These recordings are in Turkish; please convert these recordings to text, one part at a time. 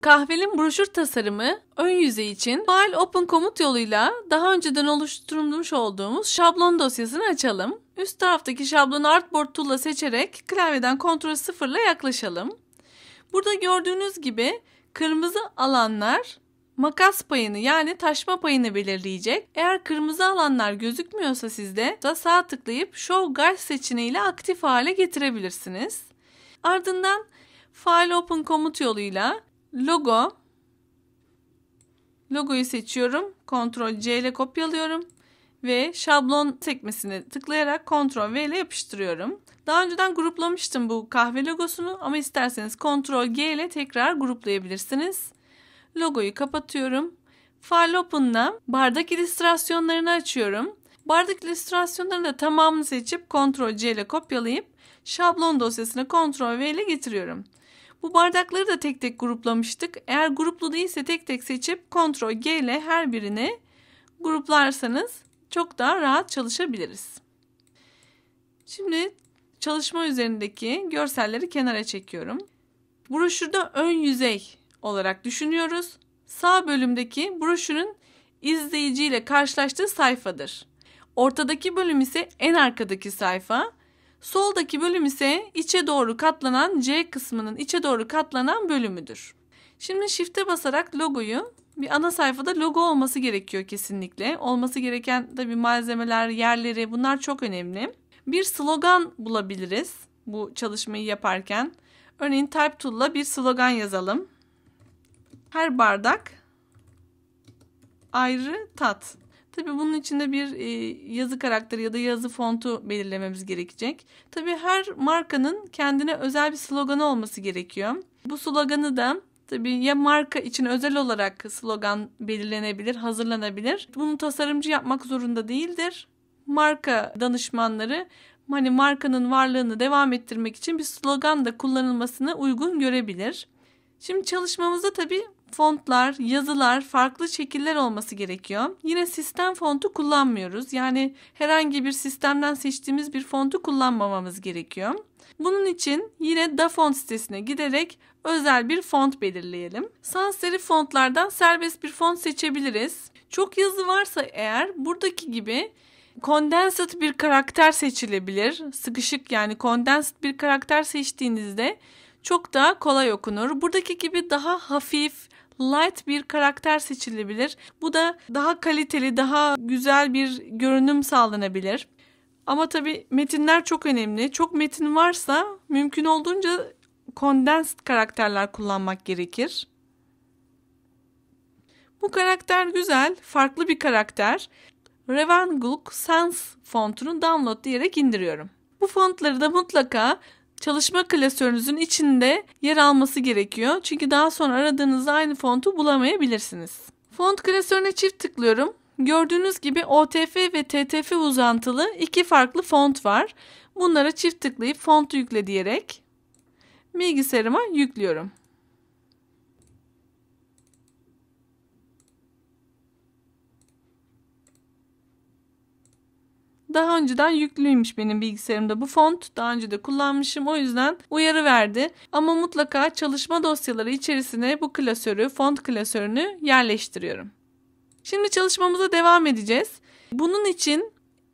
Kahvelin broşür tasarımı ön yüzey için File Open komut yoluyla daha önceden oluşturulmuş olduğumuz şablon dosyasını açalım. Üst taraftaki şablonu Artboard Tool'la seçerek klavyeden Ctrl 0 ile yaklaşalım. Burada gördüğünüz gibi kırmızı alanlar makas payını yani taşma payını belirleyecek. Eğer kırmızı alanlar gözükmüyorsa sizde da sağ tıklayıp Show Guide seçeneğiyle aktif hale getirebilirsiniz. Ardından File Open komut yoluyla Logo. Logoyu seçiyorum. Ctrl C ile kopyalıyorum. Ve şablon sekmesine tıklayarak Ctrl V ile yapıştırıyorum. Daha önceden gruplamıştım bu kahve logosunu ama isterseniz Ctrl G ile tekrar gruplayabilirsiniz. Logoyu kapatıyorum. File Open'la bardak illüstrasyonlarını açıyorum. Bardak illüstrasyonlarını da tamamını seçip Ctrl C ile kopyalayıp şablon dosyasına Ctrl V ile getiriyorum. Bu bardakları da tek tek gruplamıştık. Eğer gruplu değilse tek tek seçip kontrol G ile her birini gruplarsanız çok daha rahat çalışabiliriz. Şimdi çalışma üzerindeki görselleri kenara çekiyorum. Broşürde ön yüzey olarak düşünüyoruz. Sağ bölümdeki broşürün izleyiciyle karşılaştığı sayfadır. Ortadaki bölüm ise en arkadaki sayfa. Soldaki bölüm ise içe doğru katlanan C kısmının içe doğru katlanan bölümüdür. Şimdi shift'e basarak logoyu bir ana sayfada logo olması gerekiyor kesinlikle. Olması gereken tabi malzemeler, yerleri bunlar çok önemli. Bir slogan bulabiliriz bu çalışmayı yaparken. Örneğin Type Tool'la bir slogan yazalım. Her bardak ayrı tat. Tabii bunun için de bir e, yazı karakteri ya da yazı fontu belirlememiz gerekecek. Tabii her markanın kendine özel bir sloganı olması gerekiyor. Bu sloganı da tabii ya marka için özel olarak slogan belirlenebilir, hazırlanabilir. Bunu tasarımcı yapmak zorunda değildir. Marka danışmanları hani markanın varlığını devam ettirmek için bir slogan da kullanılmasını uygun görebilir. Şimdi çalışmamızda tabii fontlar, yazılar, farklı şekiller olması gerekiyor. Yine sistem fontu kullanmıyoruz. Yani herhangi bir sistemden seçtiğimiz bir fontu kullanmamamız gerekiyor. Bunun için yine DaFont sitesine giderek özel bir font belirleyelim. Sans serif fontlardan serbest bir font seçebiliriz. Çok yazı varsa eğer buradaki gibi condensed bir karakter seçilebilir. Sıkışık yani condensed bir karakter seçtiğinizde çok daha kolay okunur. Buradaki gibi daha hafif, light bir karakter seçilebilir. Bu da daha kaliteli, daha güzel bir görünüm sağlanabilir. Ama tabii metinler çok önemli. Çok metin varsa mümkün olduğunca condensed karakterler kullanmak gerekir. Bu karakter güzel, farklı bir karakter. Revangulk Sans fontunu download diyerek indiriyorum. Bu fontları da mutlaka çalışma klasörünüzün içinde yer alması gerekiyor. Çünkü daha sonra aradığınızda aynı fontu bulamayabilirsiniz. Font klasörüne çift tıklıyorum. Gördüğünüz gibi OTF ve TTF uzantılı iki farklı font var. Bunlara çift tıklayıp fontu yükle diyerek bilgisayarıma yüklüyorum. daha önceden yüklüymüş benim bilgisayarımda bu font. Daha önce de kullanmışım o yüzden uyarı verdi. Ama mutlaka çalışma dosyaları içerisine bu klasörü, font klasörünü yerleştiriyorum. Şimdi çalışmamıza devam edeceğiz. Bunun için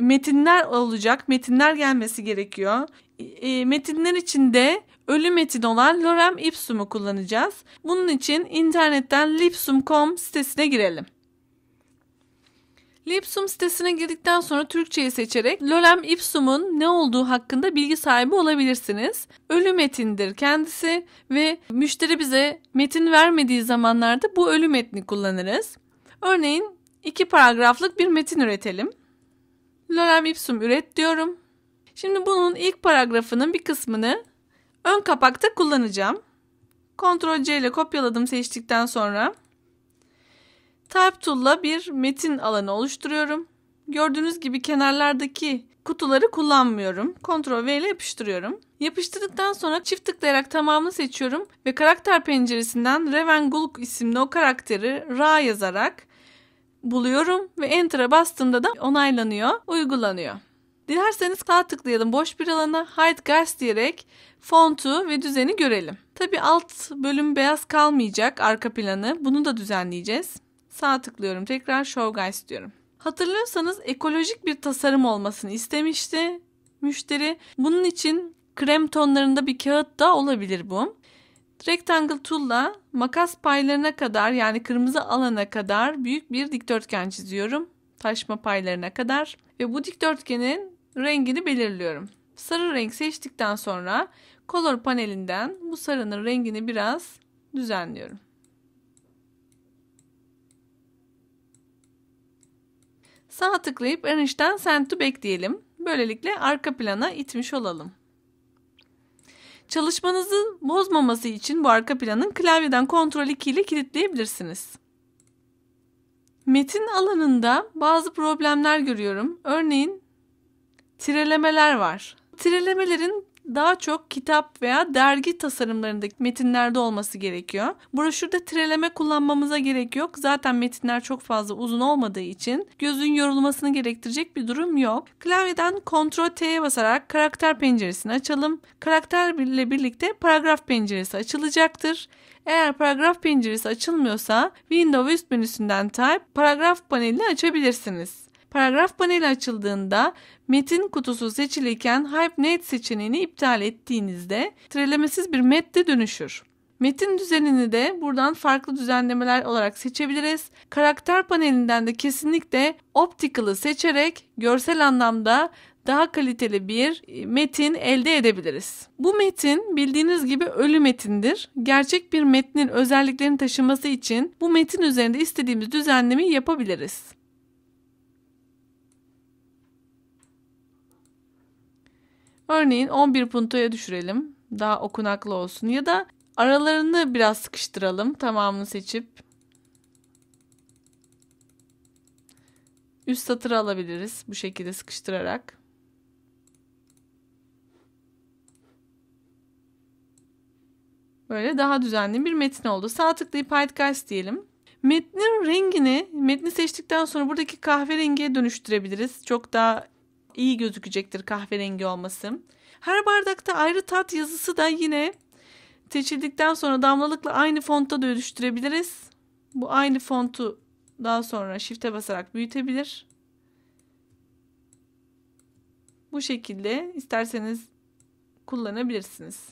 metinler olacak. Metinler gelmesi gerekiyor. E, metinler içinde ölü metin olan Lorem Ipsum'u kullanacağız. Bunun için internetten lipsum.com sitesine girelim. Lipsum sitesine girdikten sonra Türkçeyi seçerek Lorem Ipsum'un ne olduğu hakkında bilgi sahibi olabilirsiniz. Ölü metindir kendisi ve müşteri bize metin vermediği zamanlarda bu ölü metni kullanırız. Örneğin iki paragraflık bir metin üretelim. Lorem Ipsum üret diyorum. Şimdi bunun ilk paragrafının bir kısmını ön kapakta kullanacağım. Ctrl C ile kopyaladım seçtikten sonra Type Tool'la bir metin alanı oluşturuyorum. Gördüğünüz gibi kenarlardaki kutuları kullanmıyorum. Ctrl V ile yapıştırıyorum. Yapıştırdıktan sonra çift tıklayarak tamamını seçiyorum ve karakter penceresinden Reven Gulk isimli o karakteri Ra yazarak buluyorum ve Enter'a bastığımda da onaylanıyor, uygulanıyor. Dilerseniz sağ tıklayalım boş bir alana Hide Guys diyerek fontu ve düzeni görelim. Tabi alt bölüm beyaz kalmayacak arka planı bunu da düzenleyeceğiz. Sağ tıklıyorum. Tekrar Show Guys diyorum. Hatırlıyorsanız ekolojik bir tasarım olmasını istemişti müşteri. Bunun için krem tonlarında bir kağıt da olabilir bu. Rectangle Tool'la makas paylarına kadar yani kırmızı alana kadar büyük bir dikdörtgen çiziyorum. Taşma paylarına kadar ve bu dikdörtgenin rengini belirliyorum. Sarı renk seçtikten sonra Color panelinden bu sarının rengini biraz düzenliyorum. Sağ tıklayıp Arrange'den Send to Back diyelim. Böylelikle arka plana itmiş olalım. Çalışmanızı bozmaması için bu arka planın klavyeden kontrol 2 ile kilitleyebilirsiniz. Metin alanında bazı problemler görüyorum. Örneğin tirelemeler var. Tirelemelerin daha çok kitap veya dergi tasarımlarındaki metinlerde olması gerekiyor. Broşürde treleme kullanmamıza gerek yok. Zaten metinler çok fazla uzun olmadığı için gözün yorulmasını gerektirecek bir durum yok. Klavyeden Ctrl T'ye basarak karakter penceresini açalım. Karakter ile birlikte paragraf penceresi açılacaktır. Eğer paragraf penceresi açılmıyorsa Windows menüsünden Type paragraf panelini açabilirsiniz. Paragraf paneli açıldığında metin kutusu seçilirken HypeNet seçeneğini iptal ettiğinizde trelemesiz bir metne dönüşür. Metin düzenini de buradan farklı düzenlemeler olarak seçebiliriz. Karakter panelinden de kesinlikle optical'ı seçerek görsel anlamda daha kaliteli bir e, metin elde edebiliriz. Bu metin bildiğiniz gibi ölü metindir. Gerçek bir metnin özelliklerini taşıması için bu metin üzerinde istediğimiz düzenlemeyi yapabiliriz. Örneğin 11 puntoya düşürelim. Daha okunaklı olsun. Ya da aralarını biraz sıkıştıralım. Tamamını seçip üst satır alabiliriz. Bu şekilde sıkıştırarak. Böyle daha düzenli bir metin oldu. Sağ tıklayıp Hide diyelim. Metnin rengini, metni seçtikten sonra buradaki kahverengiye dönüştürebiliriz. Çok daha iyi gözükecektir kahverengi olması. Her bardakta ayrı tat yazısı da yine seçildikten sonra damlalıkla aynı fonta dönüştürebiliriz. Bu aynı fontu daha sonra shift'e basarak büyütebilir. Bu şekilde isterseniz kullanabilirsiniz.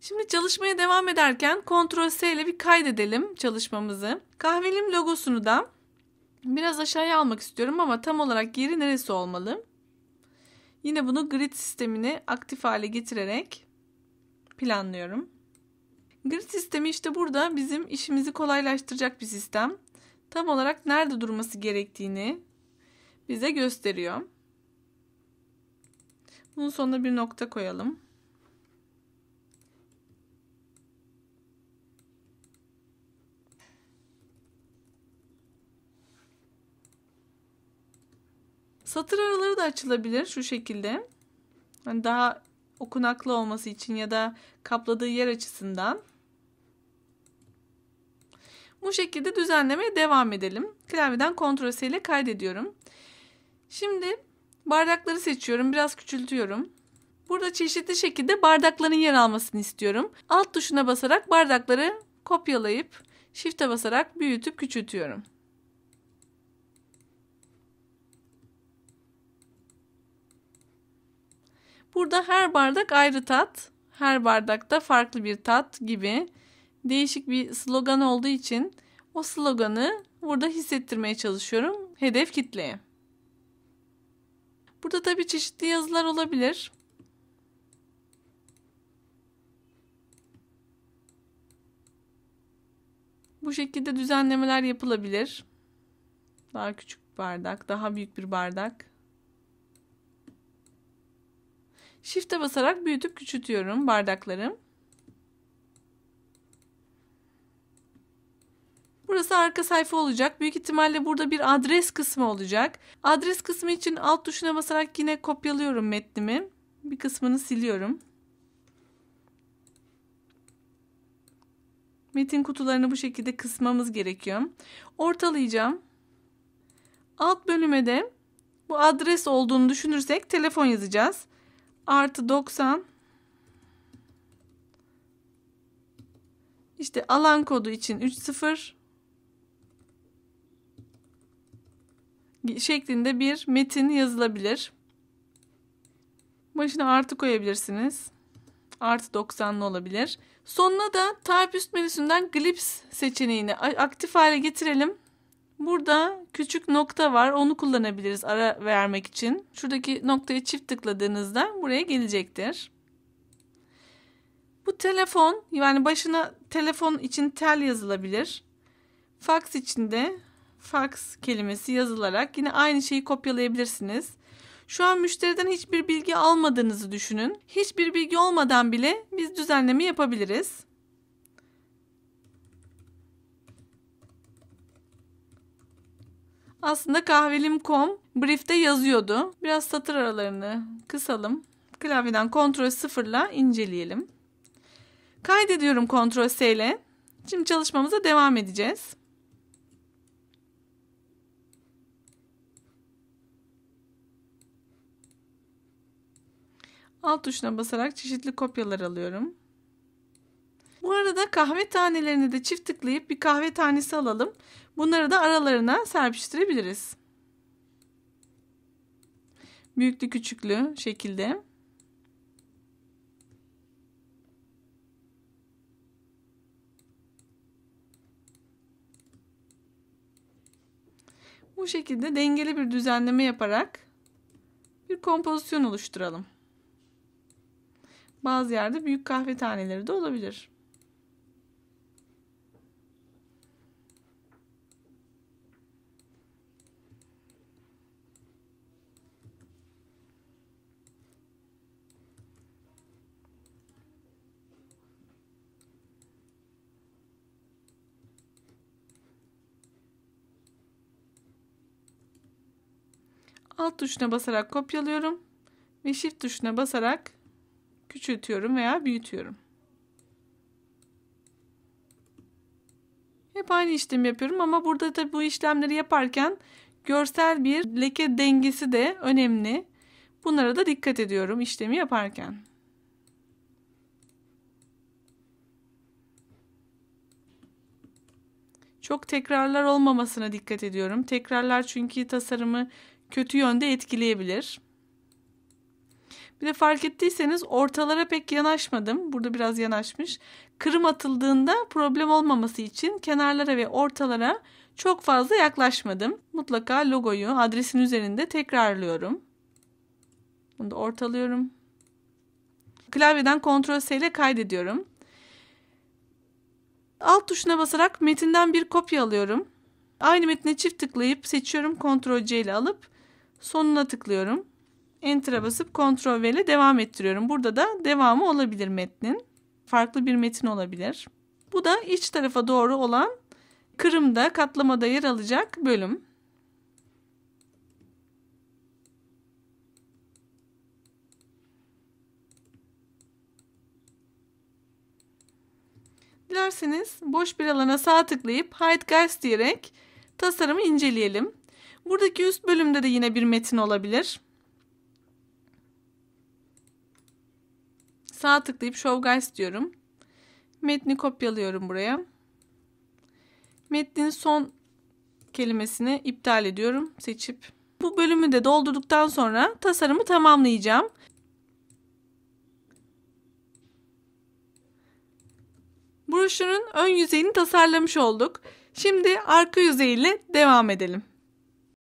Şimdi çalışmaya devam ederken Ctrl S ile bir kaydedelim çalışmamızı. Kahvelim logosunu da Biraz aşağıya almak istiyorum ama tam olarak yeri neresi olmalı? Yine bunu grid sistemini aktif hale getirerek planlıyorum. Grid sistemi işte burada bizim işimizi kolaylaştıracak bir sistem. Tam olarak nerede durması gerektiğini bize gösteriyor. Bunun sonuna bir nokta koyalım. Satır araları da açılabilir şu şekilde. Yani daha okunaklı olması için ya da kapladığı yer açısından. Bu şekilde düzenlemeye devam edelim. Klavyeden Ctrl S ile kaydediyorum. Şimdi bardakları seçiyorum. Biraz küçültüyorum. Burada çeşitli şekilde bardakların yer almasını istiyorum. Alt tuşuna basarak bardakları kopyalayıp Shift'e basarak büyütüp küçültüyorum. Burada her bardak ayrı tat, her bardakta farklı bir tat gibi değişik bir slogan olduğu için o sloganı burada hissettirmeye çalışıyorum hedef kitleye. Burada tabii çeşitli yazılar olabilir. Bu şekilde düzenlemeler yapılabilir. Daha küçük bardak, daha büyük bir bardak. Shift'e basarak büyütüp küçültüyorum bardaklarım. Burası arka sayfa olacak. Büyük ihtimalle burada bir adres kısmı olacak. Adres kısmı için alt tuşuna basarak yine kopyalıyorum metnimi. Bir kısmını siliyorum. Metin kutularını bu şekilde kısmamız gerekiyor. Ortalayacağım. Alt bölüme de bu adres olduğunu düşünürsek telefon yazacağız artı 90 işte alan kodu için 3 0 şeklinde bir metin yazılabilir. Başına artı koyabilirsiniz. Artı 90'lı olabilir. Sonuna da type üst menüsünden glips seçeneğini aktif hale getirelim. Burada küçük nokta var. Onu kullanabiliriz ara vermek için. Şuradaki noktayı çift tıkladığınızda buraya gelecektir. Bu telefon yani başına telefon için tel yazılabilir. Fax için de fax kelimesi yazılarak yine aynı şeyi kopyalayabilirsiniz. Şu an müşteriden hiçbir bilgi almadığınızı düşünün. Hiçbir bilgi olmadan bile biz düzenleme yapabiliriz. Aslında kahvelim.com brief'te yazıyordu. Biraz satır aralarını kısalım. Klavyeden kontrol sıfırla inceleyelim. Kaydediyorum kontrol S ile. Şimdi çalışmamıza devam edeceğiz. Alt tuşuna basarak çeşitli kopyalar alıyorum. Bu arada kahve tanelerini de çift tıklayıp bir kahve tanesi alalım. Bunları da aralarına serpiştirebiliriz. Büyüklü küçüklü şekilde. Bu şekilde dengeli bir düzenleme yaparak bir kompozisyon oluşturalım. Bazı yerde büyük kahve taneleri de olabilir. Alt tuşuna basarak kopyalıyorum ve shift tuşuna basarak küçültüyorum veya büyütüyorum. Hep aynı işlemi yapıyorum ama burada da bu işlemleri yaparken görsel bir leke dengesi de önemli. Bunlara da dikkat ediyorum işlemi yaparken. Çok tekrarlar olmamasına dikkat ediyorum. Tekrarlar çünkü tasarımı kötü yönde etkileyebilir. Bir de fark ettiyseniz ortalara pek yanaşmadım. Burada biraz yanaşmış. Kırım atıldığında problem olmaması için kenarlara ve ortalara çok fazla yaklaşmadım. Mutlaka logoyu adresin üzerinde tekrarlıyorum. Bunu da ortalıyorum. Klavyeden Ctrl S ile kaydediyorum. Alt tuşuna basarak metinden bir kopya alıyorum. Aynı metne çift tıklayıp seçiyorum Ctrl C ile alıp Sonuna tıklıyorum. Enter'a basıp Ctrl V ile devam ettiriyorum. Burada da devamı olabilir metnin. Farklı bir metin olabilir. Bu da iç tarafa doğru olan Kırım'da katlamada yer alacak bölüm. Dilerseniz boş bir alana sağ tıklayıp Hide Guys diyerek tasarımı inceleyelim. Buradaki üst bölümde de yine bir metin olabilir. Sağ tıklayıp Show Guys diyorum. Metni kopyalıyorum buraya. Metnin son kelimesini iptal ediyorum seçip. Bu bölümü de doldurduktan sonra tasarımı tamamlayacağım. Broşürün ön yüzeyini tasarlamış olduk. Şimdi arka yüzeyiyle devam edelim.